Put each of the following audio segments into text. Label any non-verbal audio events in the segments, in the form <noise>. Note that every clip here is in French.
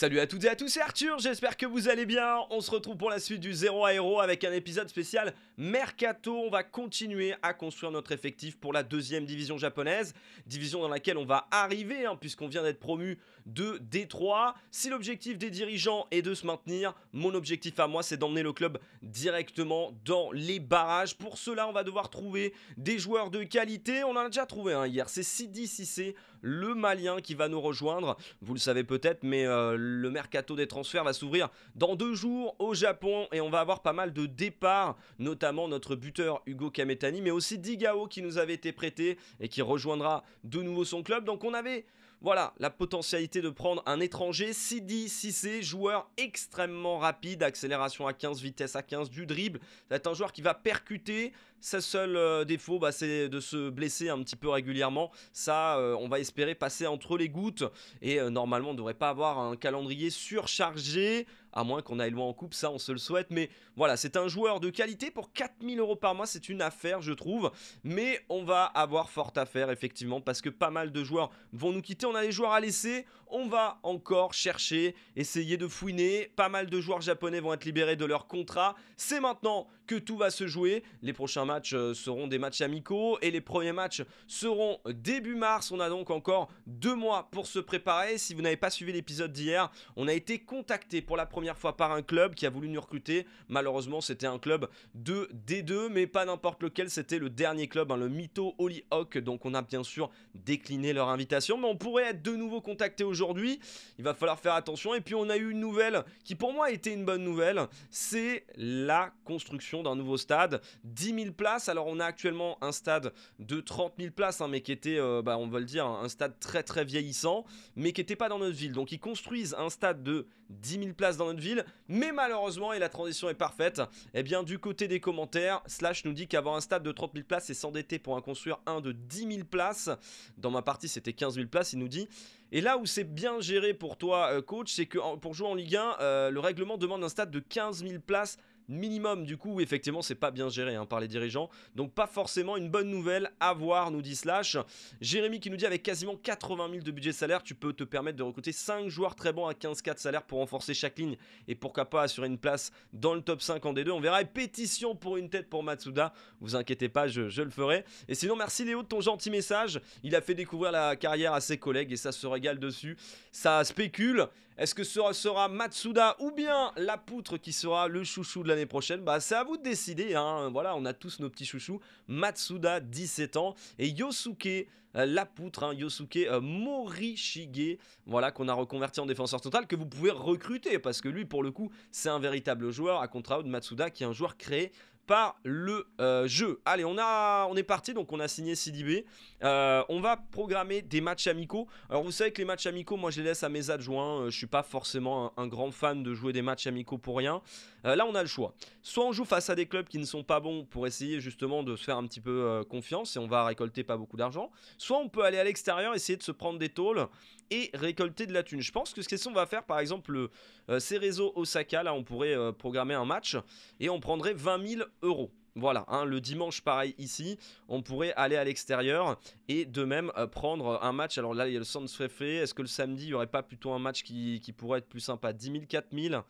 Salut à toutes et à tous, c'est Arthur, j'espère que vous allez bien. On se retrouve pour la suite du 0 à avec un épisode spécial Mercato. On va continuer à construire notre effectif pour la deuxième division japonaise, division dans laquelle on va arriver hein, puisqu'on vient d'être promu de Détroit. Si l'objectif des dirigeants est de se maintenir, mon objectif à moi c'est d'emmener le club directement dans les barrages. Pour cela, on va devoir trouver des joueurs de qualité. On en a déjà trouvé un hier, c'est Sidi Sissé, le Malien qui va nous rejoindre. Vous le savez peut-être, mais... Euh, le mercato des transferts va s'ouvrir dans deux jours au Japon et on va avoir pas mal de départs, notamment notre buteur Hugo Kametani, mais aussi Digao qui nous avait été prêté et qui rejoindra de nouveau son club. Donc on avait voilà, la potentialité de prendre un étranger, Sidi c'est joueur extrêmement rapide, accélération à 15, vitesse à 15, du dribble. C'est un joueur qui va percuter. Sa seule euh, défaut, bah, c'est de se blesser un petit peu régulièrement. Ça, euh, on va espérer passer entre les gouttes. Et euh, normalement, on ne devrait pas avoir un calendrier surchargé à moins qu'on aille loin en coupe, ça on se le souhaite, mais voilà, c'est un joueur de qualité pour 4000 euros par mois, c'est une affaire je trouve, mais on va avoir fort à faire effectivement, parce que pas mal de joueurs vont nous quitter, on a des joueurs à laisser, on va encore chercher, essayer de fouiner. Pas mal de joueurs japonais vont être libérés de leur contrat. C'est maintenant que tout va se jouer. Les prochains matchs euh, seront des matchs amicaux et les premiers matchs seront début mars. On a donc encore deux mois pour se préparer. Si vous n'avez pas suivi l'épisode d'hier, on a été contacté pour la première fois par un club qui a voulu nous recruter. Malheureusement, c'était un club de D2, mais pas n'importe lequel. C'était le dernier club, hein, le Mito Holy Donc on a bien sûr décliné leur invitation, mais on pourrait être de nouveau contacté aujourd'hui aujourd'hui, il va falloir faire attention. Et puis on a eu une nouvelle qui pour moi était une bonne nouvelle, c'est la construction d'un nouveau stade. 10 000 places, alors on a actuellement un stade de 30 000 places, hein, mais qui était, euh, bah, on va le dire, un stade très très vieillissant, mais qui n'était pas dans notre ville. Donc ils construisent un stade de 10 000 places dans notre ville, mais malheureusement, et la transition est parfaite, eh bien du côté des commentaires, Slash nous dit qu'avoir un stade de 30 000 places et s'endetter pour en construire un de 10 000 places, dans ma partie c'était 15 000 places, il nous dit et là où c'est bien géré pour toi, euh, coach, c'est que pour jouer en Ligue 1, euh, le règlement demande un stade de 15 000 places minimum. Du coup, effectivement, c'est pas bien géré hein, par les dirigeants. Donc, pas forcément une bonne nouvelle à voir, nous dit Slash. Jérémy qui nous dit avec quasiment 80 000 de budget salaire, tu peux te permettre de recruter 5 joueurs très bons à 15 4 salaire pour renforcer chaque ligne et pourquoi pas assurer une place dans le top 5 en D2. On verra. Et pétition pour une tête pour Matsuda. Vous inquiétez pas, je, je le ferai. Et sinon, merci Léo de ton gentil message. Il a fait découvrir la carrière à ses collègues et ça se régale dessus. Ça spécule. Est-ce que ce sera Matsuda ou bien la poutre qui sera le chouchou de l'année prochaine Bah c'est à vous de décider, hein. voilà on a tous nos petits chouchous. Matsuda 17 ans et Yosuke euh, la poutre, hein. Yosuke euh, Morishige, voilà, qu'on a reconverti en défenseur total, que vous pouvez recruter, parce que lui, pour le coup, c'est un véritable joueur, à contrat. de Matsuda, qui est un joueur créé par le euh, jeu. Allez, on, a, on est parti, donc on a signé CDB. Euh, on va programmer des matchs amicaux. Alors vous savez que les matchs amicaux, moi je les laisse à mes adjoints. je euh, je suis pas forcément un, grand fan de jouer des matchs amicaux pour rien. là, on a le choix. Soit on joue face à des clubs qui ne sont pas bons pour essayer justement de se faire un petit peu confiance et on va récolter pas beaucoup d'argent. Soit on peut aller à l'extérieur, essayer de se prendre des tôles et récolter de la thune. Je pense que ce qu'on va faire, par exemple, euh, ces réseaux Osaka, là, on pourrait euh, programmer un match et on prendrait 20 000 euros. Voilà, hein, le dimanche, pareil ici, on pourrait aller à l'extérieur et de même euh, prendre un match. Alors là, il y a le centre fait. Est-ce que le samedi, il n'y aurait pas plutôt un match qui, pourrait être plus sympa 10 000, 4 000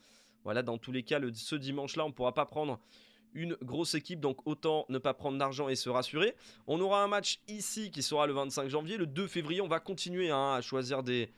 voilà, dans tous les cas, ce dimanche-là, on ne pourra pas prendre une grosse équipe, donc autant ne pas prendre d'argent et se rassurer. On aura un match ici qui sera le 25 janvier. Le 2 février, on va continuer hein, à choisir des,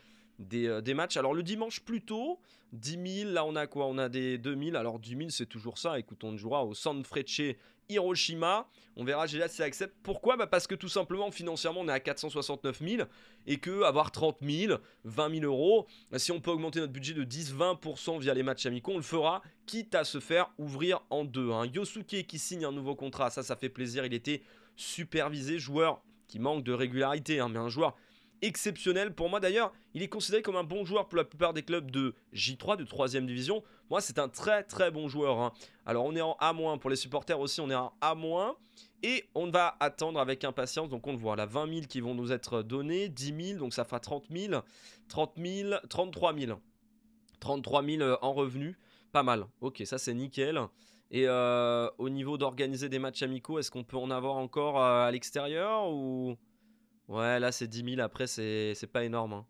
euh, des, matchs. Alors le dimanche plus tôt, 10 000, là on a quoi On a des 2 000, Alors 10 000 c'est toujours ça. Écoute, on jouera au San Frecce Hiroshima. On verra déjà si ça accepte. Pourquoi bah Parce que tout simplement financièrement on est à 469 000 et que avoir 30 000, 20 000 euros, si on peut augmenter notre budget de 10-20% via les matchs amicaux, on le fera, quitte à se faire ouvrir en deux. Hein. Yosuke qui signe un nouveau contrat, ça ça fait plaisir. Il était supervisé, joueur qui manque de régularité, hein, mais un joueur exceptionnel pour moi d'ailleurs. Il est considéré comme un bon joueur pour la plupart des clubs de J3, de 3 division. Moi, c'est un très très bon joueur. Hein. Alors, on est en A- pour les supporters aussi, on est en A-. Et on va attendre avec impatience. Donc, on le voit là, 20 000 qui vont nous être donnés, 10 000, donc ça fera 30 000, 30 000, 33 000. 33 000 en revenus, pas mal. Ok, ça c'est nickel. Et euh, au niveau d'organiser des matchs amicaux, est-ce qu'on peut en avoir encore euh, à l'extérieur ou Ouais, là c'est 10 000, après c'est pas énorme. Hein.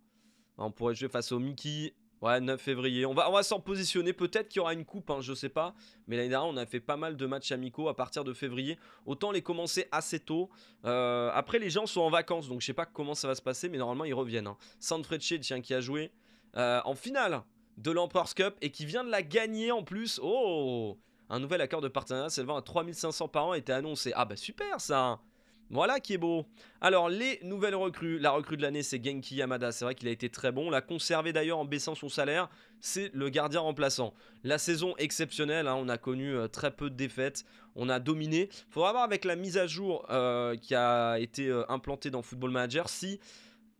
Bah, on pourrait jouer face au Mickey. Ouais, 9 février. On va, on va s'en positionner. Peut-être qu'il y aura une coupe, hein, je sais pas. Mais l'année dernière, on a fait pas mal de matchs amicaux à partir de février. Autant les commencer assez tôt. Euh, après, les gens sont en vacances, donc je sais pas comment ça va se passer, mais normalement, ils reviennent. Hein. Sandfrecce, tiens, qui a joué euh, en finale de l'Empereur's Cup et qui vient de la gagner en plus. Oh Un nouvel accord de partenariat s'élevant à 3500 par an était annoncé. Ah bah super ça hein. Voilà qui est beau. Alors, les nouvelles recrues. La recrue de l'année, c'est Genki Yamada. C'est vrai qu'il a été très bon. L'a conservé d'ailleurs en baissant son salaire. C'est le gardien remplaçant. La saison exceptionnelle. Hein. on a connu euh, très peu de défaites. On a dominé. Faudra voir avec la mise à jour euh, qui a été euh, implantée dans Football Manager si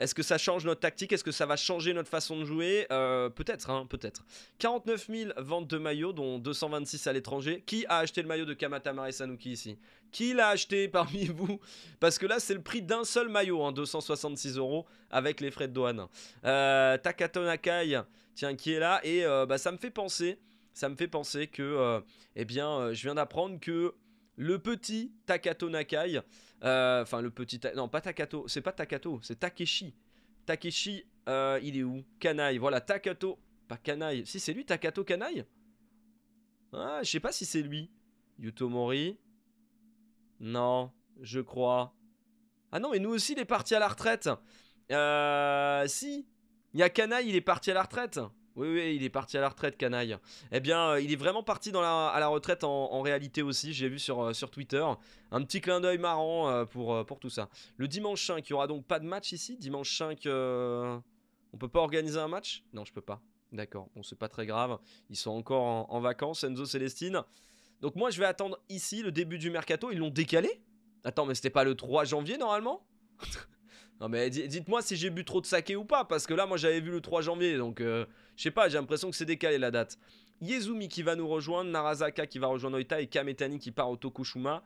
est-ce que ça change notre tactique Est-ce que ça va changer notre façon de jouer euh, Peut-être, hein, peut-être. 49 000 ventes de maillots, dont 226 à l'étranger. Qui a acheté le maillot de Kamata Sanuki, ici Qui l'a acheté <laughs> parmi vous Parce que là, c'est le prix d'un seul maillot, hein, 266 euros, avec les frais de douane. Euh, Takato Nakai, tiens, qui est là. Et euh, bah, ça me fait penser, ça me fait penser que, eh bien, je viens d'apprendre que le petit Takato Nakai euh, enfin, le petit. Non, pas Takato. C'est pas Takato, c'est Takeshi. Takeshi, euh, il est où Kanai. Voilà, Takato. Pas Kanai. Si, c'est lui, Takato Kanai Ah, je sais pas si c'est lui. Yuto Mori. Non, je crois. Ah non, mais nous aussi, il est parti à la retraite. Euh, si. Il y a Kanai, il est parti à la retraite. Oui, oui, il est parti à la retraite, canaille. Eh bien, euh, il est vraiment parti à la retraite en, réalité aussi, j'ai vu sur, euh, sur Twitter. Un petit clin d'œil marrant euh, pour, pour tout ça. Le dimanche 5, il n'y aura donc pas de match ici Dimanche 5, on on peut pas organiser un match Non, je peux pas. D'accord, bon, c'est pas très grave. Ils sont encore en, en vacances, Enzo Célestine. Donc moi, je vais attendre ici le début du mercato. Ils l'ont décalé Attends, mais c'était pas le 3 janvier normalement <laughs> Non mais dites-moi si j'ai bu trop de saké ou pas, parce que là moi j'avais vu le 3 janvier, donc euh, je sais pas, j'ai l'impression que c'est décalé la date. Yezumi qui va nous rejoindre, Narazaka qui va rejoindre Oita et Kametani qui part au Tokushima.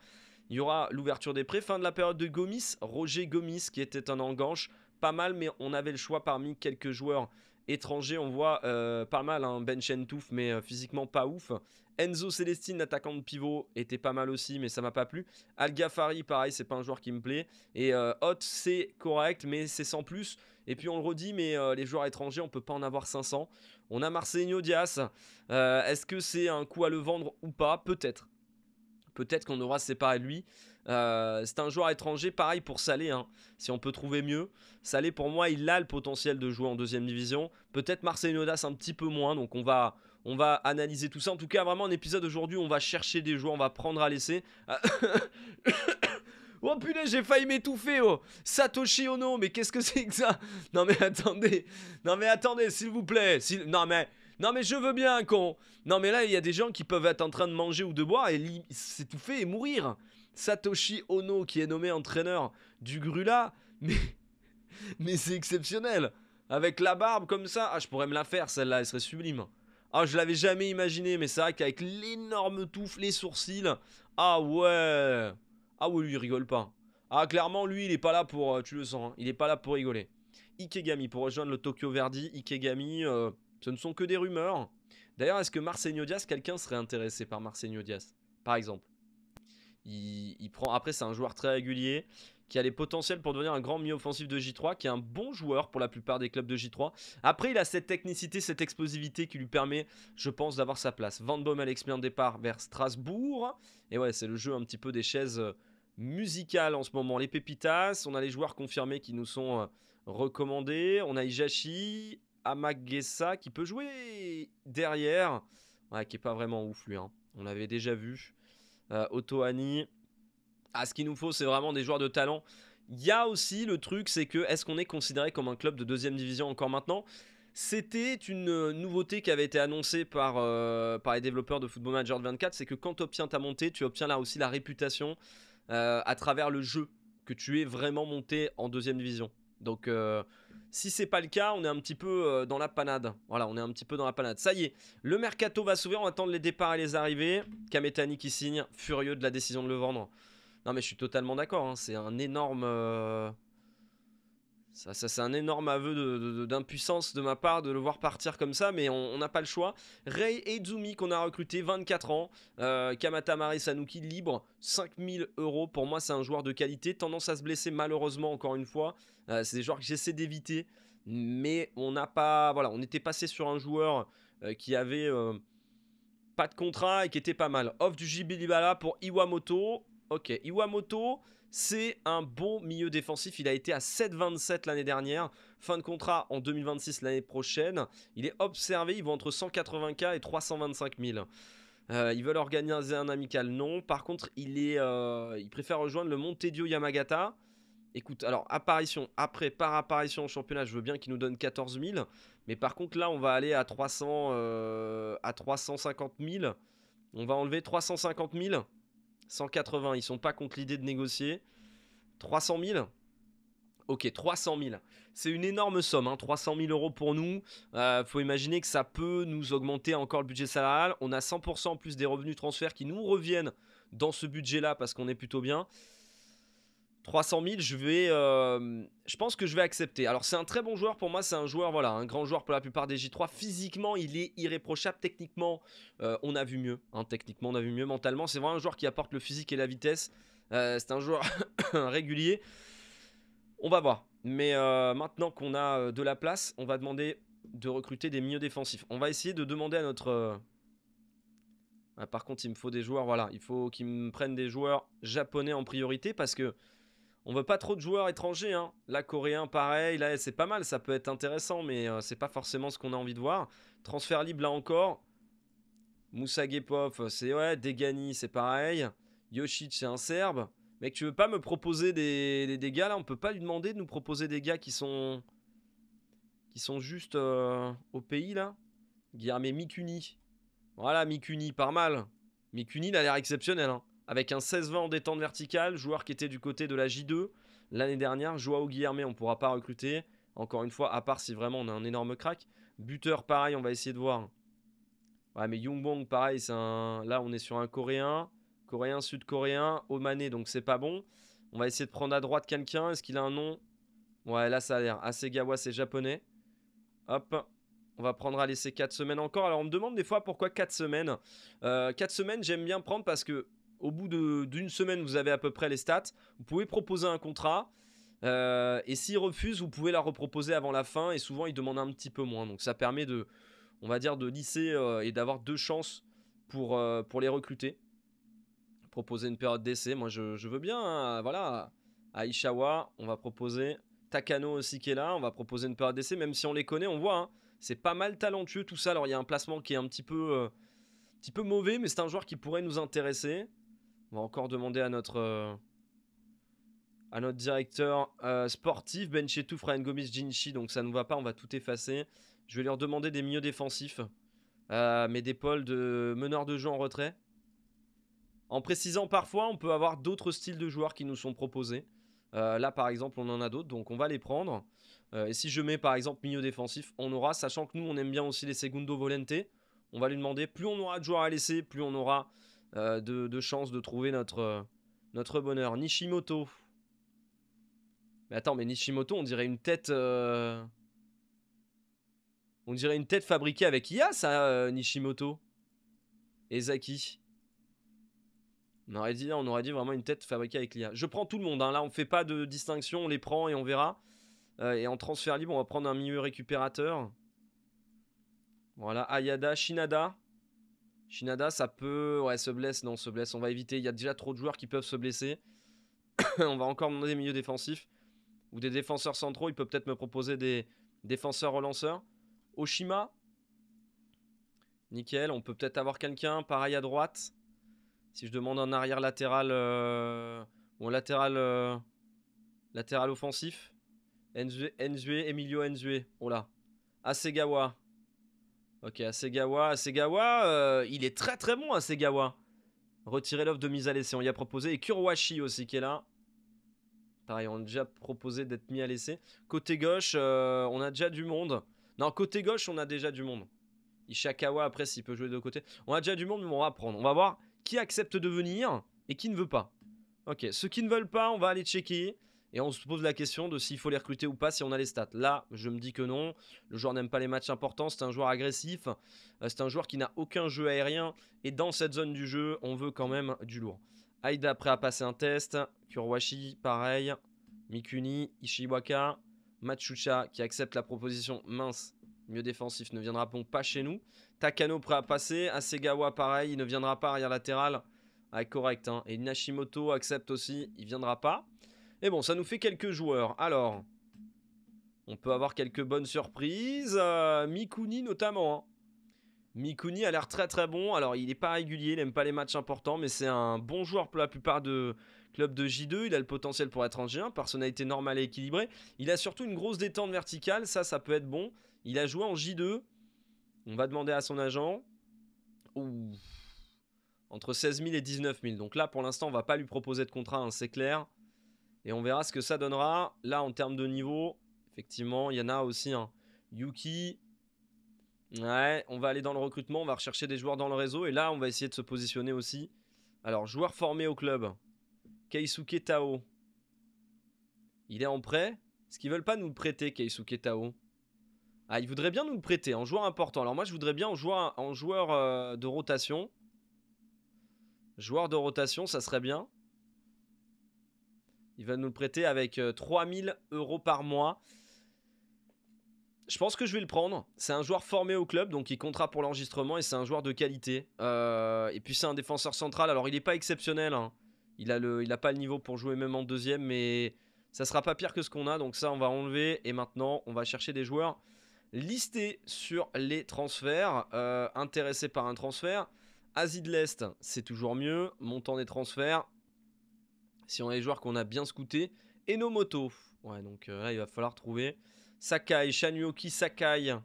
Il y aura l'ouverture des prêts, fin de la période de Gomis, Roger Gomis qui était un enganche, pas mal mais on avait le choix parmi quelques joueurs Étranger, on voit euh, pas mal, un hein, Ben mais euh, physiquement pas ouf. Enzo Celestine, attaquant de pivot, était pas mal aussi, mais ça m'a pas plu. Al Gafari pareil, c'est pas un joueur qui me plaît. Et euh, Hot, c'est correct, mais c'est sans plus. Et puis on le redit, mais les joueurs étrangers, on peut pas en avoir 500. On a Marseille Nodias, Est-ce que c'est un coup à le vendre ou pas Peut-être. Peut-être qu'on aura séparé de lui. Euh, c'est un joueur étranger, pareil pour Salé, hein. si on peut trouver mieux. Salé, pour moi, il a le potentiel de jouer en deuxième division. Peut-être Marcelino Das un petit peu moins, donc on va, on va analyser tout ça. En tout cas, vraiment, un épisode aujourd'hui, on va chercher des joueurs, on va prendre à laisser. <coughs> Oh putain, j'ai failli m'étouffer, oh Satoshi Ono, mais qu'est-ce que c'est que ça Non mais attendez, non mais attendez, s'il vous plaît, non mais... Non mais je veux bien, con Non mais là, il y a des gens qui peuvent être en train de manger ou de boire et s'étouffer et mourir Satoshi Ono qui est nommé entraîneur du Grula, <laughs> mais, mais c'est exceptionnel. Avec la barbe comme ça, ah, je pourrais me la faire celle-là, elle serait sublime. Ah, je l'avais jamais imaginé, mais c'est vrai qu'avec l'énorme touffe, les sourcils, ah ouais. Ah ouais, lui, il rigole pas. Ah, clairement, lui, il est pas là pour, euh, tu le sens, hein. il est pas là pour rigoler. Ikegami, pour rejoindre le Tokyo Verdi, Ikegami, euh, ce ne sont que des rumeurs. D'ailleurs, est-ce que Marseille Nodias quelqu'un serait intéressé par Marseille Nodias par exemple il, prend. Après, c'est un joueur très régulier qui a les potentiels pour devenir un grand milieu offensif de J3, qui est un bon joueur pour la plupart des clubs de J3. Après, il a cette technicité, cette explosivité qui lui permet, je pense, d'avoir sa place. Van Bommel l'expérience en départ vers Strasbourg. Et ouais, c'est le jeu un petit peu des chaises euh, musicales en ce moment. Les pépitas, on a les joueurs confirmés qui nous sont euh, recommandés. On a Ijashi, Amagessa qui peut jouer derrière. Ouais, qui est pas vraiment ouf lui. Hein. On l'avait déjà vu. Euh, Otto Ah, ce qu'il nous faut, c'est vraiment des joueurs de talent. Il y a aussi le truc, c'est que est-ce qu'on est considéré comme un club de deuxième division encore maintenant c'était une euh, nouveauté qui avait été annoncée par, euh, par les développeurs de Football Manager 24, c'est que quand tu obtiens ta montée, tu obtiens là aussi la réputation à travers le jeu que tu es vraiment monté en deuxième division. Donc, euh, si c'est pas le cas, on est un petit peu euh, dans la panade. Voilà, on est un petit peu dans la panade. Ça y est, le mercato va s'ouvrir. On attend les départs et les arrivées. Kametani qui signe, furieux de la décision de le vendre. Non, mais je suis totalement d'accord. Hein, c'est un énorme. Euh, ça, c'est un énorme aveu d'impuissance de, de, ma part de le voir partir comme ça, mais on n'a pas le choix. Rei Eizumi qu'on a recruté, 24 ans. Euh, Sanuki, libre, 5000 euros. Pour moi, c'est un joueur de qualité. Tendance à se blesser, malheureusement, encore une fois. Euh, c'est des joueurs que j'essaie d'éviter. Mais on n'a pas. Voilà, on était passé sur un joueur euh, qui avait euh, pas de contrat et qui était pas mal. Off du Jibilibala pour Iwamoto. Ok, Iwamoto, c'est un bon milieu défensif. Il a été à 7,27 l'année dernière. Fin de contrat en 2026 l'année prochaine. Il est observé. Il vaut entre 180K et 325 000. Euh, ils veulent organiser un amical, non. Par contre, il, est, euh, il préfère rejoindre le Montedio Yamagata. Écoute, alors apparition après par apparition en championnat, je veux bien qu'il nous donne 14 000. Mais par contre, là, on va aller à 300, euh, à 350 000. On va enlever 350 000. 180, ils sont pas contre l'idée de négocier. 300 000 Ok, 300 000. C'est une énorme somme, hein, 300 000 euros pour nous. il euh, faut imaginer que ça peut nous augmenter encore le budget salarial. On a 100% en plus des revenus transferts qui nous reviennent dans ce budget-là parce qu'on est plutôt bien. 300 000, je vais, euh, je pense que je vais accepter. Alors c'est un très bon joueur pour moi, c'est un joueur, voilà, un grand joueur pour la plupart des J3. Physiquement, il est irréprochable. Techniquement, euh, on a vu mieux. Hein, techniquement, on a vu mieux. Mentalement, c'est vraiment un joueur qui apporte le physique et la vitesse. Euh, c'est un joueur <coughs> régulier. On va voir. Mais maintenant qu'on a de la place, on va demander de recruter des milieux défensifs. On va essayer de demander à notre ah, par contre, il me faut des joueurs, voilà, il faut qu'ils me prennent des joueurs japonais en priorité parce que on veut pas trop de joueurs étrangers. Hein. Là, coréen, pareil. Là, c'est pas mal. Ça peut être intéressant, mais euh, c'est pas forcément ce qu'on a envie de voir. Transfert libre, là encore. Moussa Gepov, euh, c'est ouais. Degani, c'est pareil. Yoshic, c'est un serbe. Mec, tu veux pas me proposer des, des, gars là On peut pas lui demander de nous proposer des gars qui sont. qui sont juste euh, au pays là Guillaume Mikuni. Voilà, Mikuni, pas mal. Mikuni, il a l'air exceptionnel. Hein avec un 16-20 en détente verticale, joueur qui était du côté de la J2 l'année dernière. Joao Guillermé, on ne pourra pas recruter, encore une fois, à part si vraiment on a un énorme crack. Buteur, pareil, on va essayer de voir. Ouais, mais Yongbong, pareil, c'est un... là on est sur un Coréen, Coréen, Sud-Coréen, Omané, donc c'est pas bon. On va essayer de prendre à droite quelqu'un, est-ce qu'il a un nom Ouais, là ça a l'air. assez gawa, c'est japonais. Hop, on va prendre à laisser 4 semaines encore. Alors on me demande des fois pourquoi 4 semaines. 4 euh, semaines j'aime bien prendre parce que au bout d'une semaine, vous avez à peu près les stats. Vous pouvez proposer un contrat. Euh, et s'il refuse, vous pouvez la reproposer avant la fin. Et souvent, il demande un petit peu moins. Donc ça permet de, on va dire, de lisser euh, et d'avoir deux chances pour, euh, pour les recruter. Proposer une période d'essai. Moi, je, veux bien. Hein, voilà. À Ishawa, on va proposer. Takano aussi qui est là. On va proposer une période d'essai. Même si on les connaît, on voit. Hein. c'est pas mal talentueux tout ça. Alors il y a un placement qui est un petit peu, petit peu mauvais. Mais c'est un joueur qui pourrait nous intéresser. On va encore demander à notre, euh, à notre directeur euh, sportif, Benchetou, Fran Gomis, Jinchi. Donc ça ne nous va pas, on va tout effacer. Je vais leur demander des milieux défensifs, euh, mais des pôles de meneurs de jeu en retrait. En précisant parfois, on peut avoir d'autres styles de joueurs qui nous sont proposés. là, par exemple, on en a d'autres, donc on va les prendre. et si je mets, par exemple, milieu défensif, on aura, sachant que nous, on aime bien aussi les Segundo volente. On va lui demander, plus on aura de joueurs à laisser, plus on aura euh, de, chance de trouver notre, euh, notre bonheur. Nishimoto. Mais attends, mais Nishimoto, on dirait une tête... Euh, on dirait une tête fabriquée avec IA, ça, Nishimoto. Ezaki. On aurait, dit, on aurait vraiment une tête fabriquée avec l'IA. Je prends tout le monde, hein. là on ne fait pas de distinction, on les prend et on verra. et en transfert libre, on va prendre un milieu récupérateur. Voilà, Ayada, Shinada. Shinada, ça peut. Ouais, se blesse. Non, se blesse. On va éviter. Il y a déjà trop de joueurs qui peuvent se blesser. <coughs> on va encore demander des milieux défensifs ou des défenseurs centraux. Il peut peut-être me proposer des défenseurs relanceurs. Oshima. Nickel. On peut peut-être avoir quelqu'un pareil à droite. Si je demande un arrière latéral euh, ou un latéral euh, latéral offensif. Enzue, Enzue, Emilio Enzue. Oh là. Asegawa. Ok, Asegawa. Asegawa, euh, il est très très bon, Asegawa. Retirer l'offre de mise à l'essai, on y a proposé. Et Kurwashi aussi qui est là. Pareil, on a déjà proposé d'être mis à laisser, Côté gauche, euh, on a déjà du monde. Non, côté gauche, on a déjà du monde. Ishakawa, après, s'il peut jouer de côté. On a déjà du monde, mais on va prendre. On va voir qui accepte de venir et qui ne veut pas. Ok, ceux qui ne veulent pas, on va aller checker. Et on se pose la question de s'il faut les recruter ou pas si on a les stats. Là, je me dis que non. Le joueur n'aime pas les matchs importants. C'est un joueur agressif. Euh, c'est un joueur qui n'a aucun jeu aérien. Et dans cette zone du jeu, on veut quand même du lourd. Aida prêt à passer un test. Kurwashi, pareil. Mikuni, Ishiwaka, Machucha qui accepte la proposition mince. Mieux défensif ne viendra donc pas chez nous. Takano prêt à passer. Asegawa, pareil, il ne viendra pas arrière latéral. Ah, correct. Hein. Et Nashimoto accepte aussi, il viendra pas. Mais eh bon, ça nous fait quelques joueurs. Alors, on peut avoir quelques bonnes surprises. Euh, Mikuni notamment. Hein. Mikuni a l'air très très bon. Alors, il n'est pas régulier, il n'aime pas les matchs importants, mais c'est un bon joueur pour la plupart de clubs de J2. Il a le potentiel pour être en G1, personnalité normale et équilibrée. Il a surtout une grosse détente verticale, ça, ça peut être bon. Il a joué en J2. On va demander à son agent. Ouh. Entre 16 000 et 19 000. Donc là, pour l'instant, on ne va pas lui proposer de contrat, hein, c'est clair. Et on verra ce que ça donnera. Là, en termes de niveau, effectivement, il y en a aussi un. Yuki. Ouais, on va aller dans le recrutement, on va rechercher des joueurs dans le réseau. Et là, on va essayer de se positionner aussi. Alors, joueur formé au club. Keisuke Tao. Il est en prêt. Est-ce qu'ils veulent pas nous prêter, Keisuke Tao Ah, ils voudraient bien nous le prêter en joueur important. Alors moi, je voudrais bien en joueur, en joueur euh, de rotation. Joueur de rotation, ça serait bien. Il va nous le prêter avec 3000 euh, euros par mois. Je pense que je vais le prendre. C'est un joueur formé au club, donc il comptera pour l'enregistrement et c'est un joueur de qualité. Euh, et puis c'est un défenseur central. Alors il n'est pas exceptionnel. Hein. Il n'a pas le niveau pour jouer même en deuxième, mais ça sera pas pire que ce qu'on a. Donc ça, on va enlever. Et maintenant, on va chercher des joueurs listés sur les transferts, euh, intéressés par un transfert. Asie de l'Est, c'est toujours mieux. Montant des transferts, si on a les joueurs qu'on a bien scoutés. Et nos motos. Ouais, donc euh, là, il va falloir trouver Sakai, Shanuoki Sakai.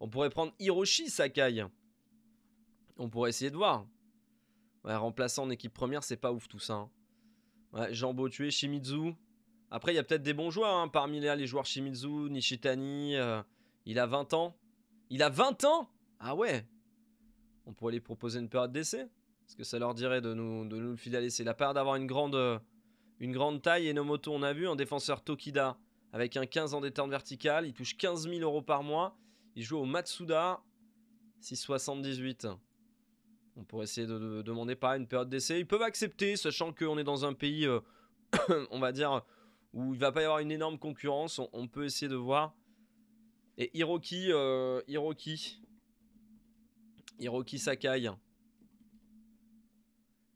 On pourrait prendre Hiroshi Sakai. On pourrait essayer de voir. Ouais, remplaçant en équipe première, c'est pas ouf tout ça. Hein. Ouais, Jambo tué, Shimizu. Après, il y a peut-être des bons joueurs hein, parmi les, joueurs Shimizu, Nishitani. Euh, il a 20 ans. Il a 20 ans Ah ouais On pourrait lui proposer une période d'essai ce que ça leur dirait de nous, de nous le filer C'est la part d'avoir une grande, euh, une grande taille. Et nos motos, on a vu, un défenseur Tokida avec un 15 en détente verticale. Il touche 15 000 euros par mois. Il joue au Matsuda 678. On pourrait essayer de, demander pas une période d'essai. Ils peuvent accepter, sachant qu'on est dans un pays, euh, <coughs> on va dire, où il ne va pas y avoir une énorme concurrence. On, peut essayer de voir. Et Hiroki, euh, Hiroki, Hiroki Sakai.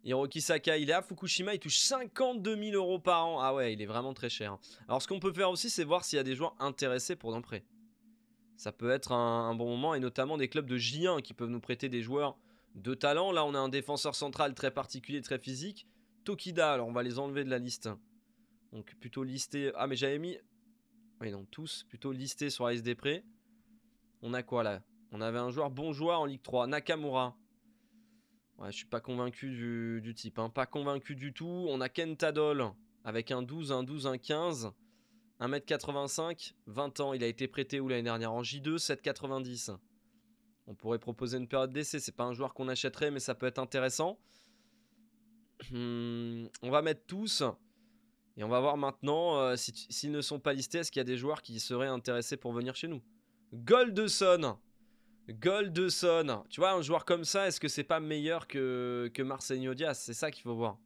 Hiroki Sakai, il est à Fukushima, il touche 52 000 euros par an. Ah ouais, il est vraiment très cher. Alors ce qu'on peut faire aussi, c'est voir s'il y a des joueurs intéressés pour d'un prêt. Ça peut être un, bon moment, et notamment des clubs de J1 qui peuvent nous prêter des joueurs de talent. Là, on a un défenseur central très particulier, très physique. Tokida, alors on va les enlever de la liste. Donc plutôt listé... Ah mais j'avais mis... Oui non, tous plutôt listé sur ASD liste On a quoi là On avait un joueur bon joueur en Ligue 3, Nakamura. Je ne suis pas convaincu du, type. Hein. Pas convaincu du tout. On a Kentadol avec un 12, un 12, un 15. 1m85, 20 ans. Il a été prêté où l'année dernière En J2, 7,90. On pourrait proposer une période d'essai. C'est pas un joueur qu'on achèterait, mais ça peut être intéressant. Hmm, on va mettre tous. Et on va voir maintenant euh, s'ils ne sont pas listés, est-ce qu'il y a des joueurs qui seraient intéressés pour venir chez nous. Goldson. Goldeson, tu vois, un joueur comme ça, est-ce que c'est pas meilleur que, que Marcenio C'est ça qu'il faut voir.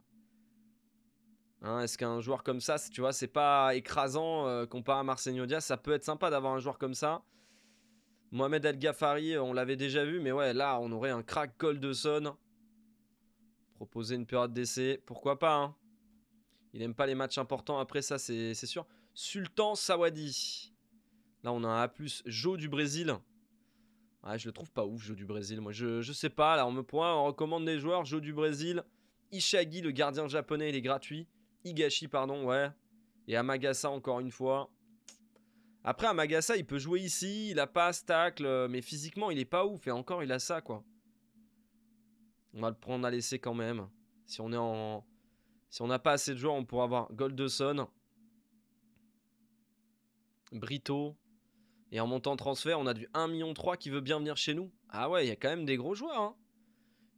Hein, est-ce qu'un joueur comme ça, tu vois, c'est pas écrasant euh, comparé à marseille Ça peut être sympa d'avoir un joueur comme ça. Mohamed El Ghaffari, euh, on l'avait déjà vu, mais ouais, là, on aurait un crack Goldeson. Proposer une période d'essai, pourquoi pas hein. Il aime pas les matchs importants, après ça, c'est sûr. Sultan Sawadi. Là, on a un A+, Joe du Brésil je le trouve pas ouf, jeu du Brésil. Moi, je, je sais pas. Là, on me point, on recommande les joueurs, jeu du Brésil. Ishagi, le gardien japonais, il est gratuit. Higashi, pardon, ouais. Et Amagasa, encore une fois. Après, Amagasa, il peut jouer ici. Il a pas ce tacle, euh, mais physiquement, il est pas ouf. Et encore, il a ça, quoi. On va le prendre à laisser quand même. Si on est en. Si on n'a pas assez de joueurs, on pourra avoir Goldson, Brito. Et en montant transfert, on a du 1,3 million qui veut bien venir chez nous. Ah ouais, il y a quand même des gros joueurs. Hein.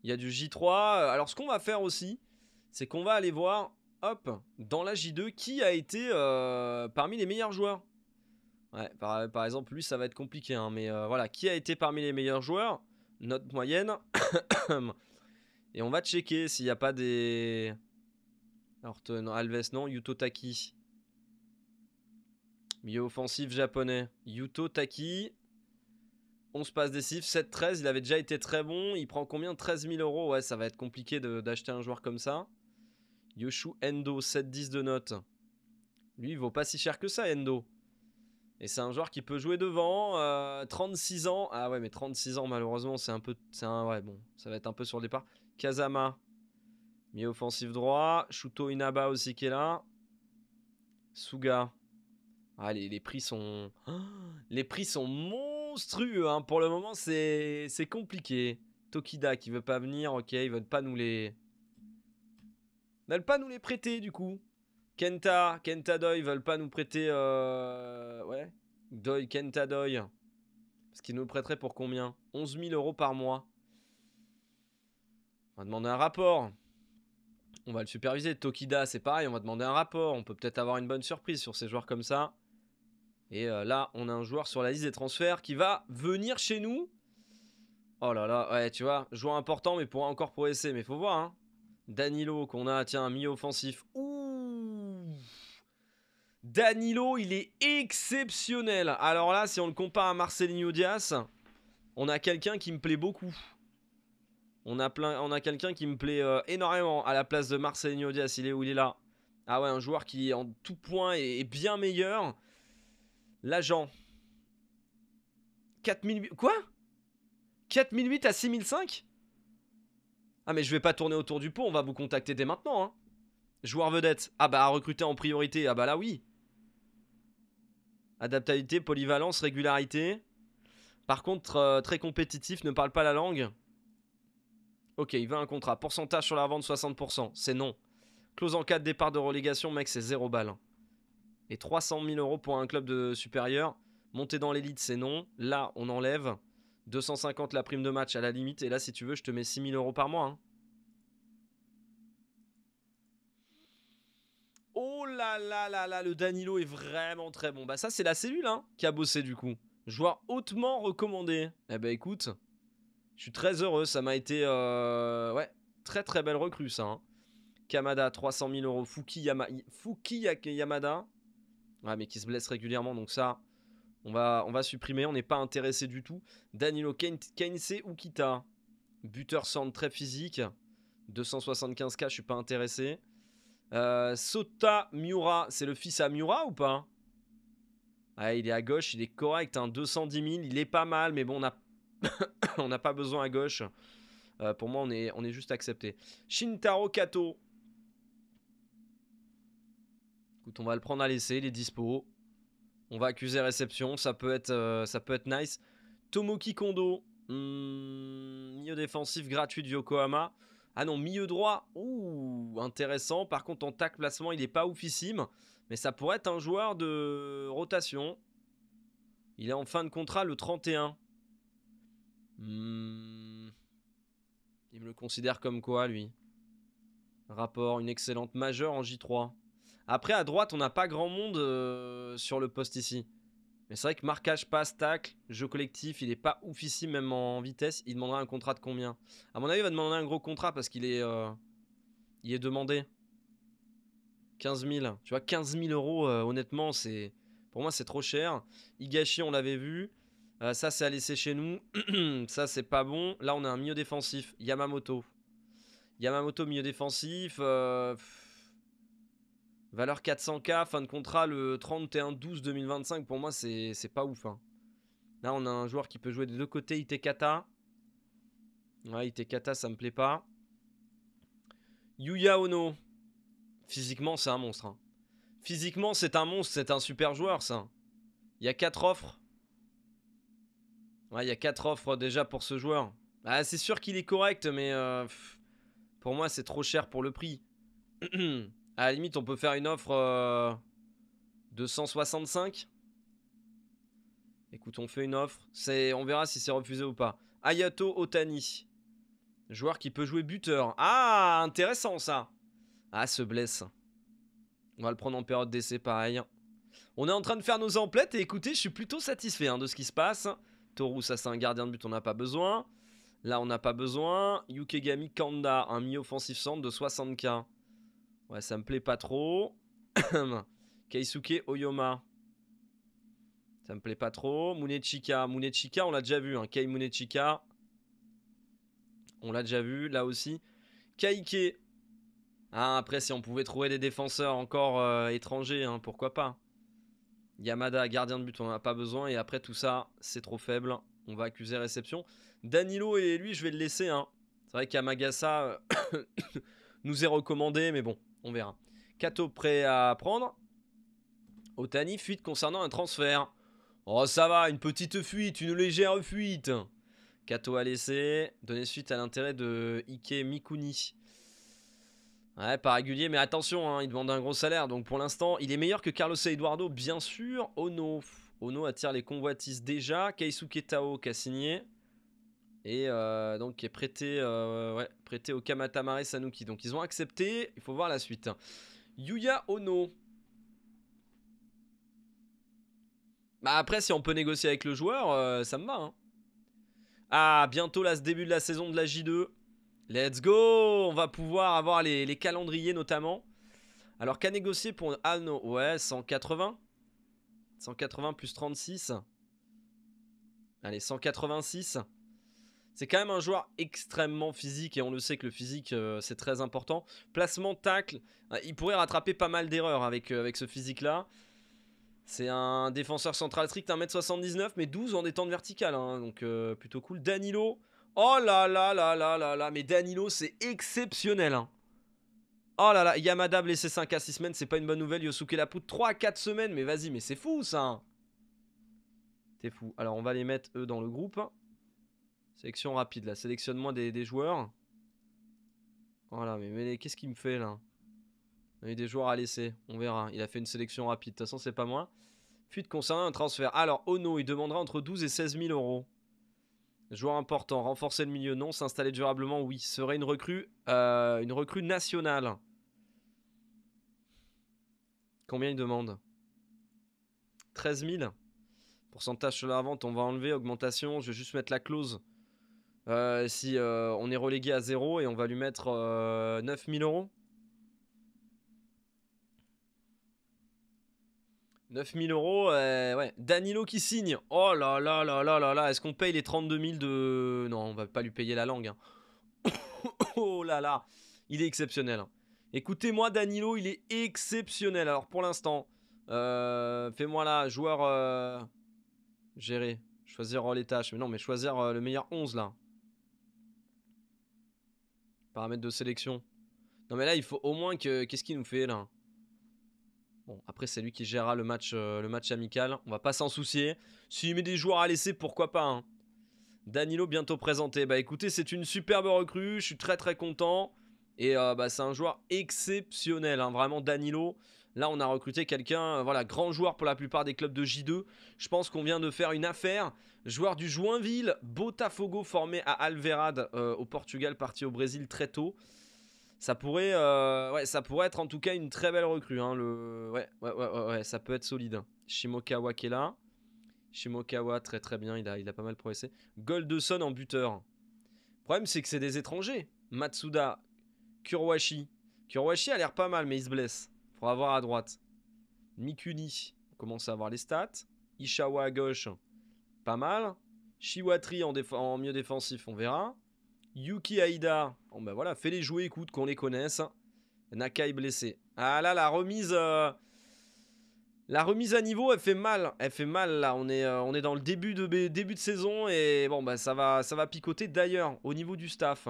Il y a du J3. Euh, alors ce qu'on va faire aussi, c'est qu'on va aller voir, hop, dans la J2, qui a été euh, parmi les meilleurs joueurs. Ouais, par, exemple, lui, ça va être compliqué. Hein, mais euh, voilà, qui a été parmi les meilleurs joueurs Note moyenne. <coughs> Et on va checker s'il n'y a pas des... Alors, Alves, non. Yutotaki. Mieux offensif japonais. Yuto Taki. passe des décisives, 7-13. Il avait déjà été très bon. Il prend combien 13 000 euros. Ouais, ça va être compliqué d'acheter un joueur comme ça. Yoshu Endo, 7-10 de note. Lui, il vaut pas si cher que ça, Endo. Et c'est un joueur qui peut jouer devant. 36 euh, ans. Ah ouais, mais 36 ans, malheureusement, c'est un peu. C'est un. Ouais, bon, ça va être un peu sur le départ. Kazama, Mieux offensif droit. Shuto Inaba aussi qui est là. Suga. Ah, les, prix sont. <gasps> Les prix sont monstrueux. Hein. Pour le moment, c'est compliqué. Tokida qui veut pas venir, ok, ils veulent pas nous les. Ils veulent pas nous les prêter du coup. Kenta, Kenta Doi, ils veulent pas nous prêter. Euh, ouais. Doi, Kenta Doy. Parce qu'ils nous prêteraient pour combien 11 000 euros par mois. On va demander un rapport. On va le superviser. Tokida, c'est pareil, on va demander un rapport. On peut peut-être avoir une bonne surprise sur ces joueurs comme ça. Et euh, là, on a un joueur sur la liste des transferts qui va venir chez nous. Oh là là, ouais, tu vois, joueur important, mais pourra encore progresser. Mais faut voir, hein. Danilo, qu'on a, tiens, un milieu offensif. Ouh Danilo, il est exceptionnel. Alors là, si on le compare à Marcelinho Diaz, on a quelqu'un qui me plaît beaucoup. On a, a quelqu'un qui me plaît euh, énormément à la place de Marcelinho Dias. Il est où Il est là. Ah ouais, un joueur qui, en tout point, est bien meilleur. L'agent. 4008. Quoi 4008 à 6005 Ah, mais je vais pas tourner autour du pot, on va vous contacter dès maintenant. Hein. Joueur vedette. Ah, bah, à recruter en priorité. Ah, bah là, oui. Adaptabilité, polyvalence, régularité. Par contre, euh, très compétitif, ne parle pas la langue. Ok, il veut un contrat. Pourcentage sur la vente 60%. C'est non. Clause en cas de départ de relégation, mec, c'est zéro balles. Et 300 000 euros pour un club de supérieur. Monter dans l'élite, c'est non. Là, on enlève. 250 la prime de match à la limite. Et là, si tu veux, je te mets 6 000 euros par mois. Hein. Oh là là là là, le Danilo est vraiment très bon. Bah ça, c'est la cellule hein, qui a bossé du coup. Joueur hautement recommandé. Eh bah écoute, je suis très heureux. Ça m'a été... Euh, ouais, très très belle recrue ça. Hein. Kamada, 300 000 euros. Fuki Yamada, Ouais, mais qui se blesse régulièrement, donc ça, on va, on va supprimer. On n'est pas intéressé du tout. Danilo Keynes ou Kita. Buteur centre très physique. 275K, je suis pas intéressé. Euh, Sota Miura, c'est le fils à Miura ou pas ah, Il est à gauche, il est correct. 210 hein, 000, il est pas mal, mais bon, on a <coughs> on n'a pas besoin à gauche. Euh, pour moi, on est, on est juste accepté. Shintaro Kato, on va le prendre à l'essai, il est dispo. On va accuser réception, ça peut être, euh, ça peut être nice. Tomoki Kondo, hmm, milieu défensif gratuit de Yokohama. Ah non, milieu droit, ouh, intéressant. Par contre, en tac placement, il n'est pas oufissime. Mais ça pourrait être un joueur de rotation. Il est en fin de contrat le 31. Hmm, il me le considère comme quoi, lui Rapport, une excellente majeure en J3. Après, à droite, on n'a pas grand monde euh, sur le poste ici. Mais c'est vrai que marquage, passe, tacle, jeu collectif, il n'est pas ouf ici, même en vitesse. Il demandera un contrat de combien À mon avis, il va demander un gros contrat parce qu'il est, euh, il est demandé. 15 000. Tu vois, 15 000 euros, euh, honnêtement, c'est pour moi, c'est trop cher. Higashi, on l'avait vu. ça, c'est à laisser chez nous. <clears throat> ça, c'est pas bon. Là, on a un milieu défensif. Yamamoto. Yamamoto, milieu défensif. Valeur 400K, fin de contrat le 31-12-2025. Pour moi, c'est pas ouf. Hein. Là, on a un joueur qui peut jouer des deux côtés. Itekata. Ouais, Itekata, ça me plaît pas. Yuya Ono. Physiquement, c'est un monstre. Hein. Physiquement, c'est un monstre. C'est un super joueur, ça. Il y a 4 offres. Ouais, il y a 4 offres déjà pour ce joueur. Bah, c'est sûr qu'il est correct, mais euh, pour moi, c'est trop cher pour le prix. <clears throat> À la limite, on peut faire une offre euh, de 165. Écoute, on fait une offre. On verra si c'est refusé ou pas. Ayato Otani. Joueur qui peut jouer buteur. Ah, intéressant ça. Ah, se blesse. On va le prendre en période d'essai, pareil. On est en train de faire nos emplettes et écoutez, je suis plutôt satisfait hein, de ce qui se passe. Toru, ça c'est un gardien de but, on n'a pas besoin. Là, on n'a pas besoin. Yukegami Kanda, un mi offensif centre de 60k. Ouais, ça me plaît pas trop. <coughs> Keisuke Oyoma. Ça me plaît pas trop. Munechika. Munechika, on l'a déjà vu. Hein. Kei Munechika. On l'a déjà vu, là aussi. Kaike. Ah, après, si on pouvait trouver des défenseurs encore euh, étrangers, hein, pourquoi pas. Yamada, gardien de but, on n'en a pas besoin. Et après, tout ça, c'est trop faible. On va accuser réception. Danilo et lui, je vais le laisser. Hein. C'est vrai qu'Amagasa <coughs> nous est recommandé, mais bon. On verra. Kato prêt à prendre. Otani, fuite concernant un transfert. Oh, ça va, une petite fuite, une légère fuite. Kato a laissé. Donner suite à l'intérêt de Ike Mikuni. Ouais, pas régulier, mais attention, hein, il demande un gros salaire. Donc pour l'instant, il est meilleur que Carlos Eduardo, bien sûr. Ono. Ono attire les convoitises déjà. Keisuke Tao qui a signé et euh, donc qui est prêté, euh, prêté au Kamatamare Sanuki. Donc ils ont accepté, il faut voir la suite. Hein. Yuya Ono. Bah après si on peut négocier avec le joueur, euh, ça me va. Hein. Ah bientôt là ce début de la saison de la J2. Let's go On va pouvoir avoir les, calendriers notamment. Alors qu'à négocier pour Ah Ouais 180. 180 plus 36. Allez 186. C'est quand même un joueur extrêmement physique et on le sait que le physique euh, c'est très important. Placement, tacle, euh, il pourrait rattraper pas mal d'erreurs avec, euh, avec ce physique là. C'est un défenseur central strict, 1m79 mais 12 en détente verticale, hein, donc plutôt cool. Danilo, oh là là là là là là, mais Danilo c'est exceptionnel. Hein. Oh là là, Yamada blessé 5 à 6 semaines, c'est pas une bonne nouvelle. Yosuke Lapout 3 à 4 semaines, mais vas-y, mais c'est fou ça. T'es fou. Alors on va les mettre eux dans le groupe. Sélection rapide, là. Sélectionnement des, des joueurs. Voilà, mais, qu'est-ce qu'il me fait, là Il y a des joueurs à laisser. On verra. Il a fait une sélection rapide. De toute façon, c'est pas moi. Fuite concernant un transfert. Alors, Ono, il demandera entre 12 et 16 000 euros. Joueur important. Renforcer le milieu, non. S'installer durablement, oui. Serait une recrue, euh, une recrue nationale. Combien il demande 13 000 Pourcentage sur la vente, on va enlever. Augmentation, je vais juste mettre la clause euh, si euh, on est relégué à 0 et on va lui mettre 9000 euh, euros 9000 euros, ouais. Danilo qui signe. Oh là là là là là là. Est-ce qu'on paye les 32 000 de. Non, on va pas lui payer la langue. Hein. <coughs> oh là là. Il est exceptionnel. Hein. Écoutez-moi, Danilo, il est exceptionnel. Alors pour l'instant, fais-moi là, joueur gérer, Choisir les tâches. Mais non, mais choisir le meilleur 11 là. Paramètres de sélection. Non mais là, il faut au moins que... Qu'est-ce qu'il nous fait là Bon, après, c'est lui qui gérera le match, euh, le match amical. On va pas s'en soucier. S'il met des joueurs à laisser, pourquoi pas hein Danilo bientôt présenté. Bah écoutez, c'est une superbe recrue. Je suis très très content. Et euh, bah, c'est un joueur exceptionnel. Hein. Vraiment, Danilo, Là, on a recruté quelqu'un, euh, voilà, grand joueur pour la plupart des clubs de J2. Je pense qu'on vient de faire une affaire. Joueur du Joinville, Botafogo formé à Alverade euh, au Portugal, parti au Brésil très tôt. Ça pourrait, euh, ouais, ça pourrait être en tout cas une très belle recrue. Hein, le... ouais, ouais, ouais, ouais, ça peut être solide. Hein. Shimokawa qui est là. Shimokawa, très très bien, il a, il a pas mal progressé. Goldeson en buteur. Le problème, c'est que c'est des étrangers. Matsuda, Kurowashi Kurowashi a l'air pas mal, mais il se blesse. Pour avoir à droite. Mikuni, on commence à avoir les stats. Ishawa à gauche, pas mal. Shiwatri en, en mieux défensif, on verra. Yuki Aida, bon ben voilà, fais les jouer, écoute, qu'on les connaisse. Nakai blessé. Ah là, la remise... Euh, la remise à niveau, elle fait mal. Elle fait mal là. On est, euh, on est dans le début de, début de saison et bon, ben, ça, va, ça va picoter. D'ailleurs, au niveau du staff,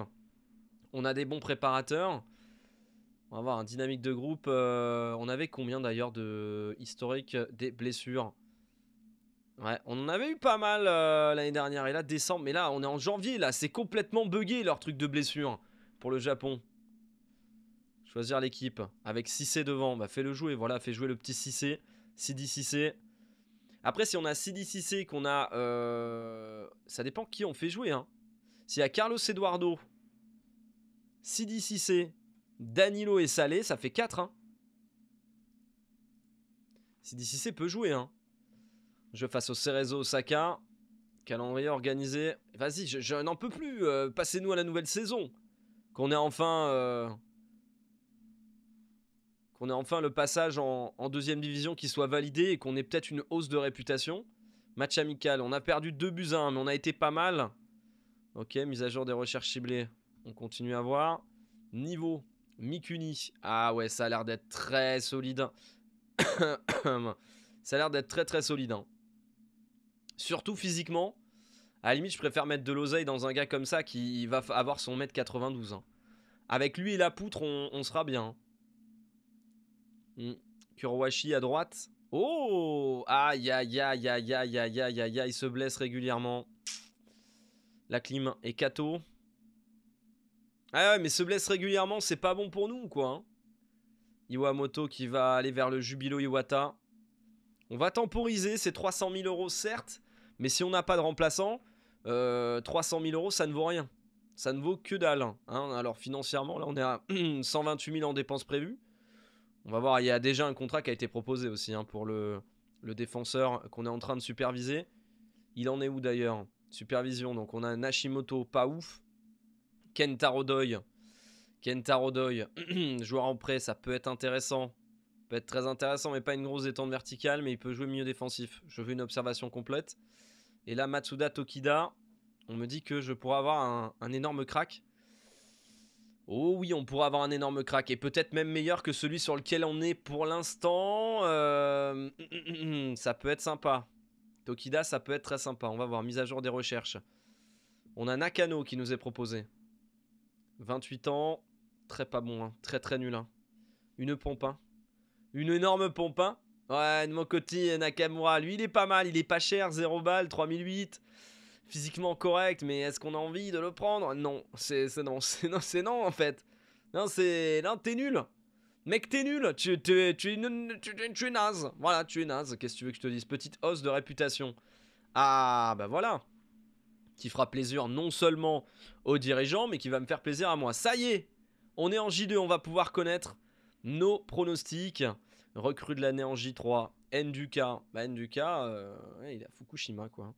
on a des bons préparateurs. On va voir, un hein, dynamique de groupe. Euh, on avait combien d'ailleurs de historique des blessures Ouais, on en avait eu pas mal euh, l'année dernière. Et là, décembre. Mais là, on est en janvier. Là, c'est complètement buggé leur truc de blessure pour le Japon. Choisir l'équipe. Avec 6C devant. Bah, fais le jouer. Voilà, fais jouer le petit 6C. 6D6C. Après, si on a 6D6C, qu'on a. Euh, ça dépend qui on fait jouer. Hein. S'il y a Carlos Eduardo, 6D6C, Danilo et Salé, ça fait 4. Hein. c'est peut jouer. Hein. Jeu face au Cerezo Osaka. Calendrier organisé. Vas-y, je, n'en peux plus. Euh, passez-nous à la nouvelle saison. Qu'on ait enfin. Euh, qu'on ait enfin le passage en, deuxième division qui soit validé et qu'on ait peut-être une hausse de réputation. Match amical. On a perdu 2 buts à 1, mais on a été pas mal. Ok, mise à jour des recherches ciblées. On continue à voir. Niveau Mikuni. Ah ouais, ça a l'air d'être très solide. <coughs> ça a l'air d'être très très solide. Hein. Surtout physiquement. À la limite, je préfère mettre de l'oseille dans un gars comme ça qui va avoir son mètre 92. Hein. Avec lui et la poutre, on, sera bien. Hein. Hmm. Kurowashi à droite. Oh Aïe, aïe, aïe, aïe, aïe, aïe, aïe, aïe, aïe, il se blesse régulièrement. La clim et Kato. Ah ouais, mais se blesse régulièrement, c'est pas bon pour nous, quoi. Hein Iwamoto qui va aller vers le Jubilo Iwata. On va temporiser, c'est 300 000 euros, certes, mais si on n'a pas de remplaçant, 300 euh, 000 euros, ça ne vaut rien. Ça ne vaut que dalle. Hein. Alors financièrement, là, on est à 128 <clears throat> 000 en dépenses prévues. On va voir, il y a déjà un contrat qui a été proposé aussi hein, pour le, le défenseur qu'on est en train de superviser. Il en est où d'ailleurs Supervision, donc on a un Hashimoto pas ouf. Kentaro Doi. Kentaro <clears throat> joueur en prêt, ça peut être intéressant. Peut être très intéressant, mais pas une grosse détente verticale, mais il peut jouer mieux défensif. Je veux une observation complète. Et là, Matsuda Tokida, on me dit que je pourrais avoir un, énorme crack. Oh oui, on pourrait avoir un énorme crack et peut-être même meilleur que celui sur lequel on est pour l'instant. Euh, <clears throat> ça peut être sympa. Tokida, ça peut être très sympa. On va voir, mise à jour des recherches. On a Nakano qui nous est proposé. 28 ans, très pas bon, hein. très très nul. Hein. Une pompe, hein. une énorme pompe. Hein. Ouais, Nmokoti Nakamura, lui il est pas mal, il est pas cher, 0 balles, 3008. Physiquement correct, mais est-ce qu'on a envie de le prendre Non, <laughs> c'est non, c'est non, non en fait. Non, c'est. Non, t'es nul. Mec, t'es nul. Tu, tu, tu, tu, es naze. Voilà, tu es naze. Qu'est-ce que tu veux que je te dise Petite hausse de réputation. Ah, bah voilà qui fera plaisir non seulement aux dirigeants, mais qui va me faire plaisir à moi. Ça y est, on est en J2, on va pouvoir connaître nos pronostics. Recrue de l'année en J3, Nduka. Bah, Nduka, euh, il est à Fukushima, quoi.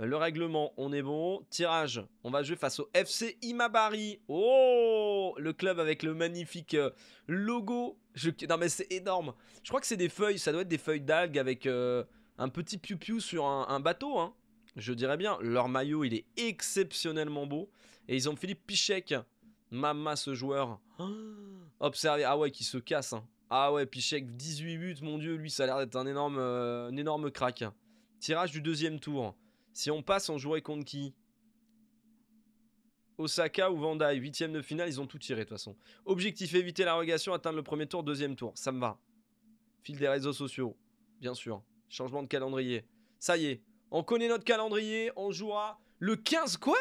Le règlement, on est bon. Tirage, on va jouer face au FC Imabari. Oh Le club avec le magnifique euh, logo. Non mais c'est énorme. Je crois que c'est des feuilles, ça doit être des feuilles d'algues avec euh, un petit piou-piou sur un, un bateau. Hein je dirais bien. Leur maillot, il est exceptionnellement beau. Et ils ont Philippe Pichek. Mama, ce joueur. observez. Oh, ah ouais, qui se casse. Hein. Ah ouais, Pichek, 18 buts, mon dieu. Lui, ça a l'air d'être un énorme, euh, énorme crack. Tirage du deuxième tour. Si on passe, on jouerait contre qui Osaka ou Vandai, huitième de finale, ils ont tout tiré de toute façon. Objectif, éviter la atteindre le premier tour, deuxième tour. Ça me va. Fil des réseaux sociaux, bien sûr. Changement de calendrier. Ça y est, on connaît notre calendrier, on jouera le 15 quoi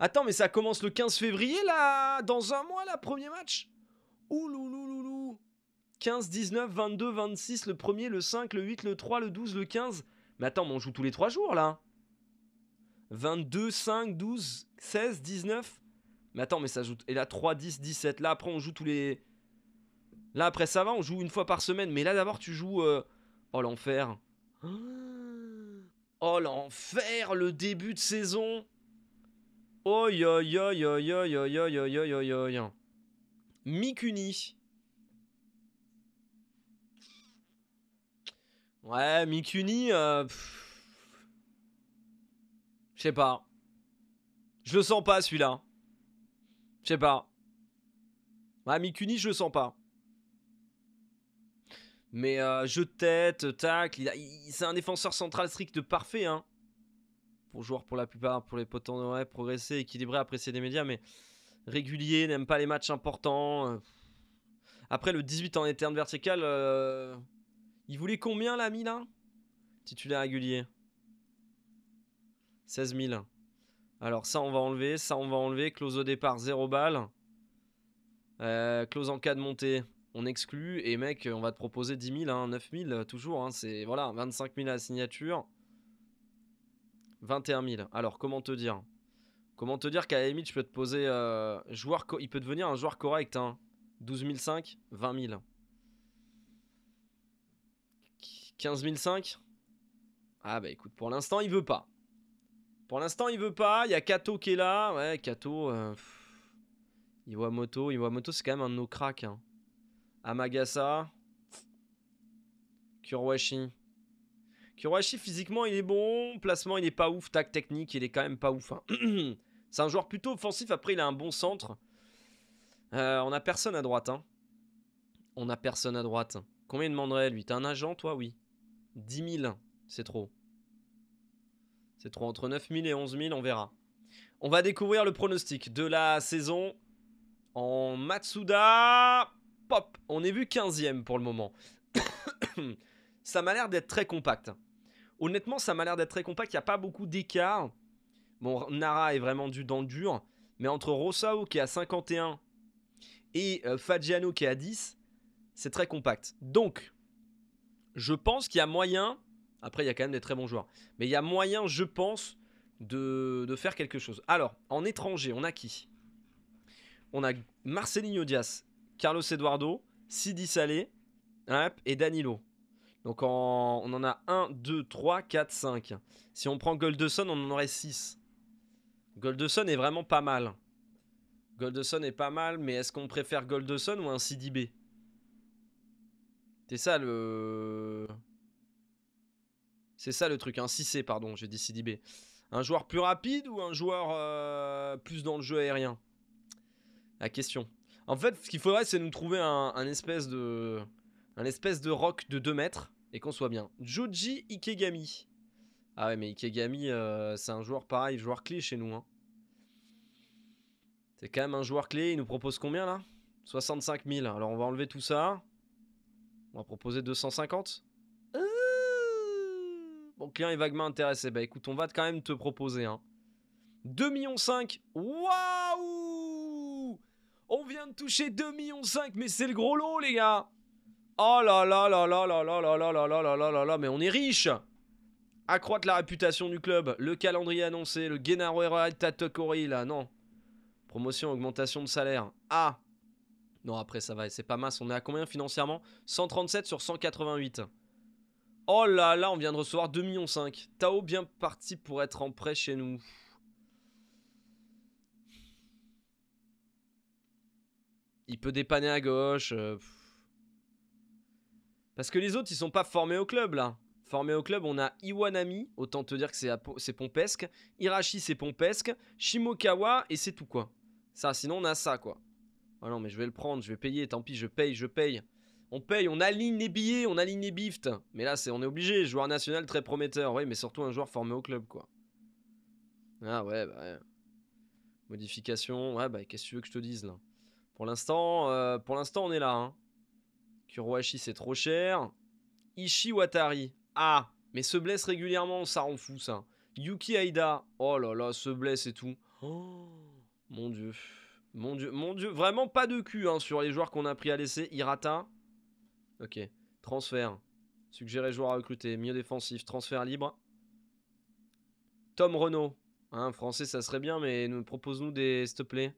Attends, mais ça commence le 15 février là Dans un mois là, premier match Ouloulouloulou 15, 19, 22, 26, le premier, le 5, le 8, le 3, le 12, le 15. Mais attends, mais on joue tous les 3 jours là 22, 5, 12, 16, 19. Mais attends, mais ça joue. Et là, 3, 10, 17. Là, après, on joue tous les. Là, après, ça va, on joue une fois par semaine. Mais là, d'abord, tu joues. Euh, oh, l'enfer. Oh l'enfer, le début de saison Oh yo yo yo yo yo yo yo yo yo yo yo Mikuni Ouais, Mikuni, je sais pas. Je le sens pas celui-là. Je sais pas. Ouais, Mikuni, je le sens pas. Mais euh, jeu de tête, tacle, c'est un défenseur central strict de parfait. Hein. Pour joueur pour la plupart, pour les potents, progresser, équilibré, apprécier des médias, mais régulier, n'aime pas les matchs importants. Euh, Après, le 18 en éterne vertical, euh, il voulait combien l'ami là Titulaire régulier. 16 000. Alors ça, on va enlever, ça, on va enlever. Close au départ, zéro balles. close en cas de montée, on exclut et mec, on va te proposer 10 000, 9 000 toujours. Hein, c'est voilà, 25 000 à la signature, 21 000. Alors comment te dire Comment te dire qu'à la je peux te poser euh, joueur, il peut devenir un joueur correct. Hein, 12 500, 20 000. 15 500 Ah bah écoute, pour l'instant, il veut pas. Pour l'instant, il veut pas. Il y a Kato qui est là. Ouais, Kato. il voit Moto, c'est quand même un nos nos Hein. Amagasa. Kurwashi. Kurwashi, physiquement, il est bon. Placement, il n'est pas ouf. Tac technique, il est quand même pas ouf. Hein. <clears throat> C'est un joueur plutôt offensif. Après, il a un bon centre. Euh, on a personne à droite. Hein. On a personne à droite. Combien il demanderait, lui T'as un agent, toi Oui. 10 000. C'est trop. C'est trop. Entre 9 000 et 11 000, on verra. On va découvrir le pronostic de la saison en Matsuda pop, on est vu 15ème pour le moment. <coughs> ça m'a l'air d'être très compact. Honnêtement, ça m'a l'air d'être très compact, il n'y a pas beaucoup d'écart. Bon, Nara est vraiment du dans le dur, mais entre Rosao qui est à 51 et euh, Fagiano qui est à 10, c'est très compact. Donc, je pense qu'il y a moyen, après il y a quand même des très bons joueurs, mais il y a moyen, je pense, de, de faire quelque chose. Alors, en étranger, on a qui On a Marcelinho Dias. Carlos Eduardo, Sidi Salé et Danilo. Donc on en a 1, 2, 3, 4, 5. Si on prend Goldeson, on en aurait 6. Goldeson est vraiment pas mal. Goldeson est pas mal, mais est-ce qu'on préfère Goldeson ou un B C'est ça le... C'est ça le truc, un 6C pardon, j'ai dit CDB. Un joueur plus rapide ou un joueur euh, plus dans le jeu aérien La question. En fait, ce qu'il faudrait, c'est nous trouver un, espèce de. Un espèce de rock de 2 mètres et qu'on soit bien. Joji Ikegami. Ah ouais, mais Ikegami, euh, c'est un joueur pareil, joueur clé chez nous. Hein. C'est quand même un joueur clé. Il nous propose combien là 65 000. Alors on va enlever tout ça. On va proposer 250. Bon, euh, client est vaguement intéressé. Bah écoute, on va quand même te proposer. Hein. 2 millions Waouh on vient de toucher 2,5 millions, mais c'est le gros lot, les gars. Oh là là là là là là là là là là là là là là, mais on est riche Accroître la réputation du club, le calendrier annoncé, le Gennaro Herrera Tokori, là, non. Promotion, augmentation de salaire. Ah Non, après, ça va, c'est pas masse. On est à combien financièrement 137 sur 188. Oh là là, on vient de recevoir 2,5 millions. Tao bien parti pour être en prêt chez nous. il peut dépanner à gauche. Euh, Parce que les autres, ils sont pas formés au club là. Formés au club, on a Iwanami, autant te dire que c'est pompesque. Hirashi, c'est pompesque. Shimokawa, et c'est tout quoi. Ça, sinon on a ça quoi. Oh non, mais je vais le prendre, je vais payer, tant pis, je paye, je paye. On paye, on aligne les billets, on aligne les bifts. Mais là, c'est, on est obligé, joueur national très prometteur, oui, mais surtout un joueur formé au club quoi. Ah ouais, bah. Modification, ouais, bah qu'est-ce que tu veux que je te dise là pour l'instant, euh, pour l'instant, on est là. Hein. Kuroashi, c'est trop cher. Ishi Watari. Ah, mais se blesse régulièrement, ça rend fou, ça. Yuki Aida. Oh là là, se blesse et tout. Oh. mon dieu. Mon dieu, mon dieu. Vraiment pas de cul hein, sur les joueurs qu'on a pris à laisser. Hirata. Ok. Transfert. Suggérer joueur à recruter. Mieux défensif. Transfert libre. Tom Renault. un hein, français, ça serait bien, mais propose-nous des. S'il te plaît.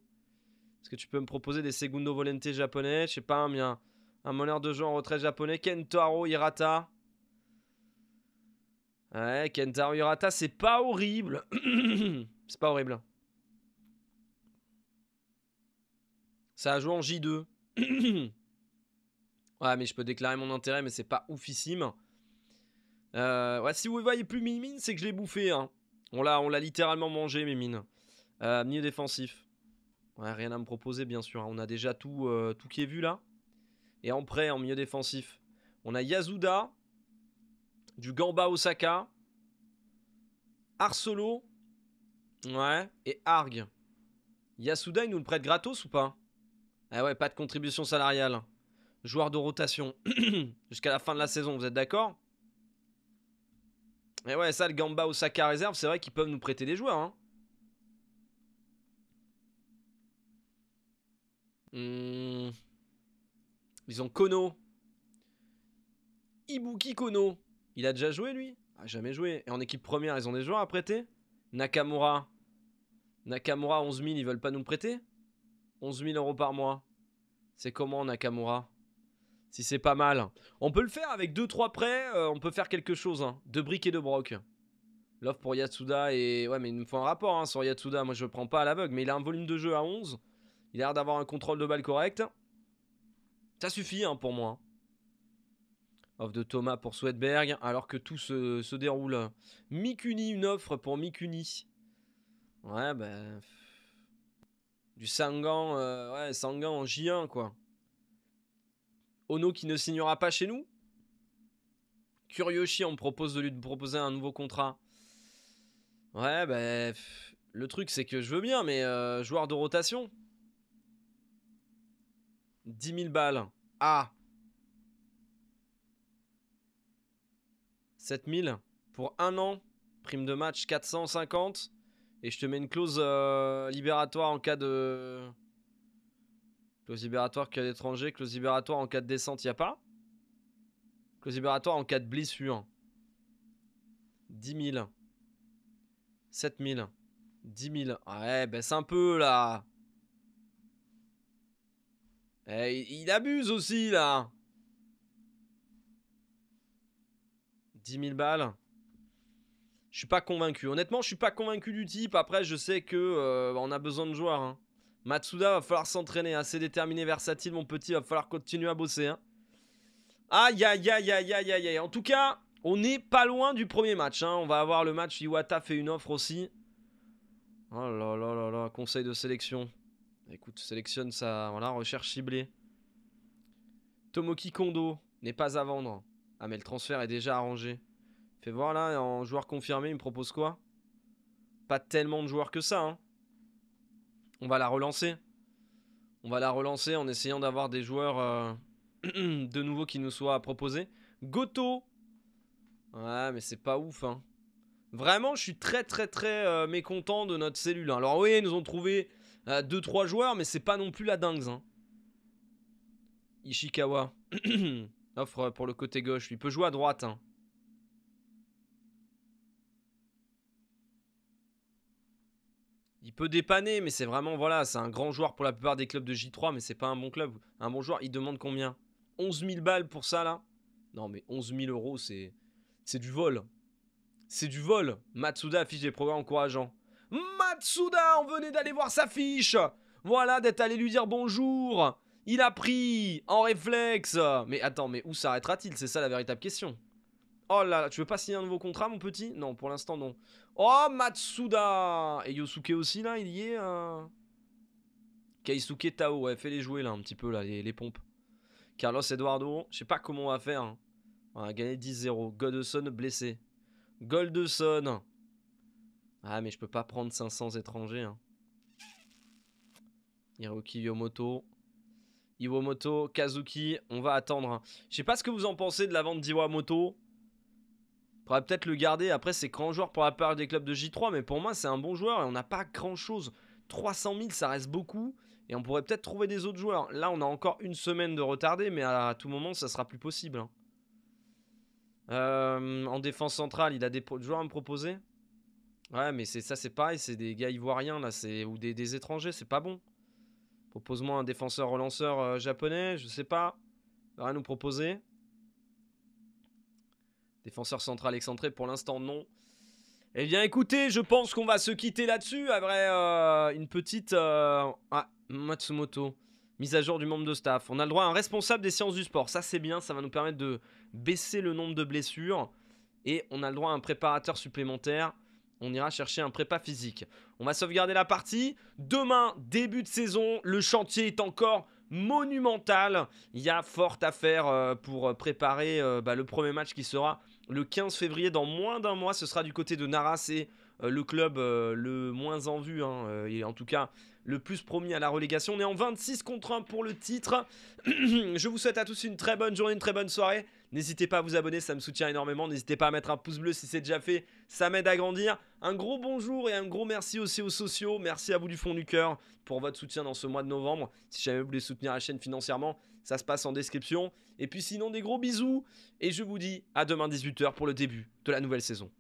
Est-ce que tu peux me proposer des Segundo Volente japonais Je sais pas, mais un, un meneur de jeu en retrait japonais. Kentaro Hirata. Ouais, Kentaro Hirata, c'est pas horrible. <coughs> c'est pas horrible. Ça a joué en J2. <coughs> ouais, mais je peux déclarer mon intérêt, mais c'est pas oufissime. Euh, ouais, si vous voyez plus Mimine, c'est que je l'ai bouffé. Hein. On l'a littéralement mangé, Mimine. Euh, mines. défensif. Ouais, rien à me proposer, bien sûr. Hein. On a déjà tout, euh, tout qui est vu là. Et en prêt, en milieu défensif. On a Yasuda, du Gamba Osaka, Arsolo, ouais, et Arg. Yasuda, il nous le prête gratos ou pas Eh ouais, pas de contribution salariale. Joueur de rotation. <clears throat> Jusqu'à la fin de la saison, vous êtes d'accord Et eh ouais, ça, le Gamba Osaka réserve, c'est vrai qu'ils peuvent nous prêter des joueurs. Hein. Hmm. Ils ont Kono. Ibuki Kono. Il a déjà joué, lui a ah, Jamais joué. Et en équipe première, ils ont des joueurs à prêter Nakamura. Nakamura, 11 000, ils veulent pas nous prêter 11 000 euros par mois. C'est comment, Nakamura Si c'est pas mal. On peut le faire avec 2-3 prêts, euh, on peut faire quelque chose. Hein. De briques et de broc. L'offre pour Yatsuda et... Ouais, mais il me faut un rapport hein, sur Yatsuda. Moi, je le prends pas à l'aveugle. Mais il a un volume de jeu à 11. Il a l'air d'avoir un contrôle de balle correct. Ça suffit hein, pour moi. Offre de Thomas pour Swedberg, alors que tout se, déroule. Mikuni, une offre pour Mikuni. Ouais, ben. Bah, du Sangan, euh, ouais, Sangan en J1, quoi. Ono qui ne signera pas chez nous. Kuryoshi, on me propose de lui proposer un nouveau contrat. Ouais, ben. Bah, le truc, c'est que je veux bien, mais euh, joueur de rotation. 10 000 balles à 7 000 pour un an. Prime de match 450. Et je te mets une clause euh, libératoire en cas de. Clause libératoire cas d'étranger. Clause libératoire en cas de descente, il a pas Clause libératoire en cas de blessure. 10 000. 7 000. 10 000. Ouais, baisse un peu là. Eh, il abuse aussi, là 10 000 balles je suis pas convaincu. Honnêtement, je suis pas convaincu du type. Après, je sais que euh, on a besoin de joueurs. Hein. Matsuda va falloir s'entraîner. Assez hein. déterminé, versatile, mon petit. Va falloir continuer à bosser. Hein. Aïe, aïe, aïe, aïe, aïe, aïe, En tout cas, on n'est pas loin du premier match. Hein. On va avoir le match. Iwata fait une offre aussi. Oh là là là là. Conseil de sélection. Écoute, sélectionne ça. Voilà, recherche ciblée. Tomoki Kondo n'est pas à vendre. Ah, mais le transfert est déjà arrangé. Fais voir là, en joueur confirmé, il me propose quoi Pas tellement de joueurs que ça. Hein. On va la relancer. On va la relancer en essayant d'avoir des joueurs euh, <clears throat> de nouveau qui nous soient proposés. Goto Ouais, mais c'est pas ouf. Hein. Vraiment, je suis très très très euh, mécontent de notre cellule. Hein. Alors oui, ils nous ont trouvé 2 euh, trois joueurs, mais c'est pas non plus la dingue. Hein. Ishikawa <clears throat> offre pour le côté gauche. Il peut jouer à droite. Hein. Il peut dépanner, mais c'est vraiment, voilà, c'est un grand joueur pour la plupart des clubs de J3, mais c'est pas un bon club. Un bon joueur, il demande combien 11 000 balles pour ça, là Non, mais 11 000 euros, c'est, c'est du vol. C'est du vol. Matsuda affiche des progrès encourageants. Matsuda, on venait d'aller voir sa fiche. Voilà, d'être allé lui dire bonjour. Il a pris en réflexe. Mais attends, mais où s'arrêtera-t-il C'est ça la véritable question. Oh là là, tu veux pas signer un nouveau contrat, mon petit Non, pour l'instant, non. Oh, Matsuda Et Yosuke aussi, là, il y est. Hein. Keisuke Tao, ouais, fais-les jouer, là, un petit peu, là, les, pompes. Carlos Eduardo, je sais pas comment on va faire. Hein. On va gagner 10-0. Godson blessé. Goldson. Ah, mais je peux pas prendre 500 étrangers. Hein. Hiroki Yomoto. Iwamoto, Kazuki, on va attendre. Hein. Je sais pas ce que vous en pensez de la vente d'Iwamoto. On pourrait peut-être le garder. Après, c'est grand joueur pour la part des clubs de J3, mais pour moi, c'est un bon joueur et on n'a pas grand-chose. 300 000, ça reste beaucoup. Et on pourrait peut-être trouver des autres joueurs. Là, on a encore une semaine de retardé, mais à tout moment, ça sera plus possible. Hein. Euh, en défense centrale, il a des joueurs à me proposer Ouais, mais c'est ça, c'est pareil, c'est des gars ivoiriens là, c'est ou des, étrangers, c'est pas bon. Propose-moi un défenseur relanceur euh, japonais, je sais pas. Rien nous proposer. Défenseur central excentré, pour l'instant non. Eh bien écoutez, je pense qu'on va se quitter là-dessus. Après euh, une petite... Euh, ah, Matsumoto. Mise à jour du membre de staff. On a le droit à un responsable des sciences du sport. Ça c'est bien, ça va nous permettre de baisser le nombre de blessures. Et on a le droit à un préparateur supplémentaire on ira chercher un prépa physique. On va sauvegarder la partie. Demain, début de saison, le chantier est encore monumental. Il y a fort à faire euh, pour préparer euh, bah, le premier match qui sera le 15 février. Dans moins d'un mois, ce sera du côté de Naras et euh, le club le moins en vue, hein, et en tout cas le plus promis à la relégation. On est en 26 contre 1 pour le titre. <clears throat> Je vous souhaite à tous une très bonne journée, une très bonne soirée. N'hésitez pas à vous abonner, ça me soutient énormément. N'hésitez pas à mettre un pouce bleu si c'est déjà fait, ça m'aide à grandir. Un gros bonjour et un gros merci aussi aux sociaux. Merci à vous du fond du cœur pour votre soutien dans ce mois de novembre. Si jamais vous voulez soutenir la chaîne financièrement, ça se passe en description. Et puis sinon, des gros bisous. Et je vous dis à demain 18h pour le début de la nouvelle saison.